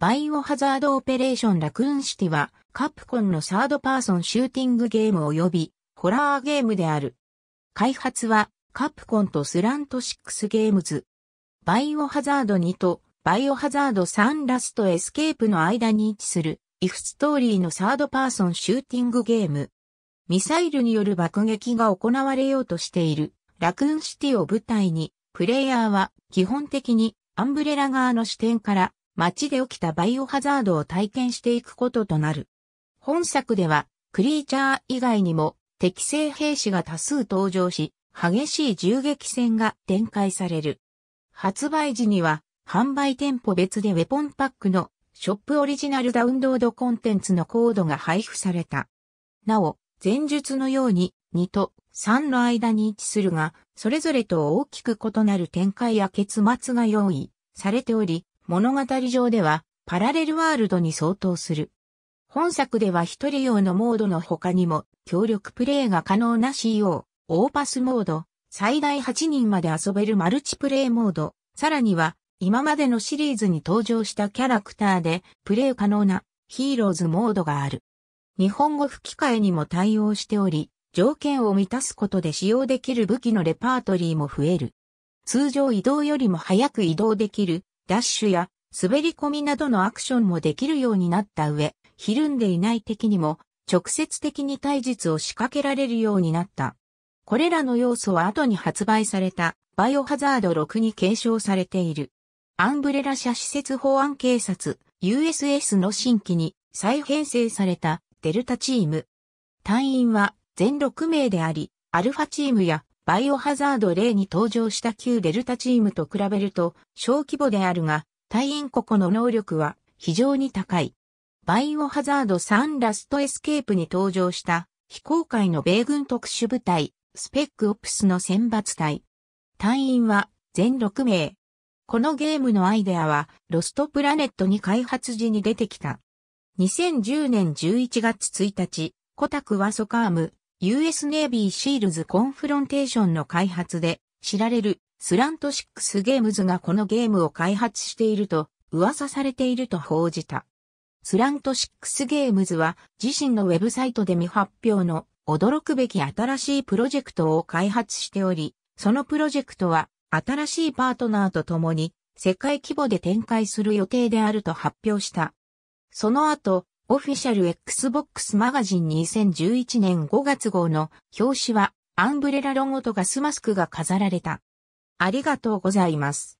バイオハザードオペレーションラクーンシティは、カプコンのサードパーソンシューティングゲーム及び、ホラーゲームである。開発は、カプコンとスラント6ゲームズ。バイオハザード2と、バイオハザード3ラストエスケープの間に位置する、イフストーリーのサードパーソンシューティングゲーム。ミサイルによる爆撃が行われようとしている、ラクーンシティを舞台に、プレイヤーは基本的にアンブレラ側の視点から街で起きたバイオハザードを体験していくこととなる。本作では、クリーチャー以外にも適正兵士が多数登場し、激しい銃撃戦が展開される。発売時には、販売店舗別でウェポンパックのショップオリジナルダウンロードコンテンツのコードが配布された。なお、前述のように2と3の間に位置するが、それぞれと大きく異なる展開や結末が用意されており、物語上ではパラレルワールドに相当する。本作では一人用のモードの他にも協力プレイが可能な CO、オーパスモード、最大8人まで遊べるマルチプレイモード、さらには今までのシリーズに登場したキャラクターでプレイ可能なヒーローズモードがある。日本語吹き替えにも対応しており、条件を満たすことで使用できる武器のレパートリーも増える。通常移動よりも早く移動できるダッシュや滑り込みなどのアクションもできるようになった上、ひるんでいない敵にも直接的に体術を仕掛けられるようになった。これらの要素は後に発売されたバイオハザード6に継承されている。アンブレラ社施設法案警察 USS の新規に再編成されたデルタチーム。隊員は全6名であり、アルファチームやバイオハザード0に登場した旧デルタチームと比べると小規模であるが、隊員個々の能力は非常に高い。バイオハザード3ラストエスケープに登場した非公開の米軍特殊部隊、スペックオプスの選抜隊。隊員は全6名。このゲームのアイデアは、ロストプラネットに開発時に出てきた。2010年11月1日、コタクワソカーム、US ネイビーシールズコンフロンテーションの開発で知られるスラント6ゲームズがこのゲームを開発していると噂されていると報じた。スラント6ゲームズは自身のウェブサイトで未発表の驚くべき新しいプロジェクトを開発しており、そのプロジェクトは新しいパートナーと共に世界規模で展開する予定であると発表した。その後、オフィシャル Xbox マガジン2011年5月号の表紙はアンブレラロゴとガスマスクが飾られた。ありがとうございます。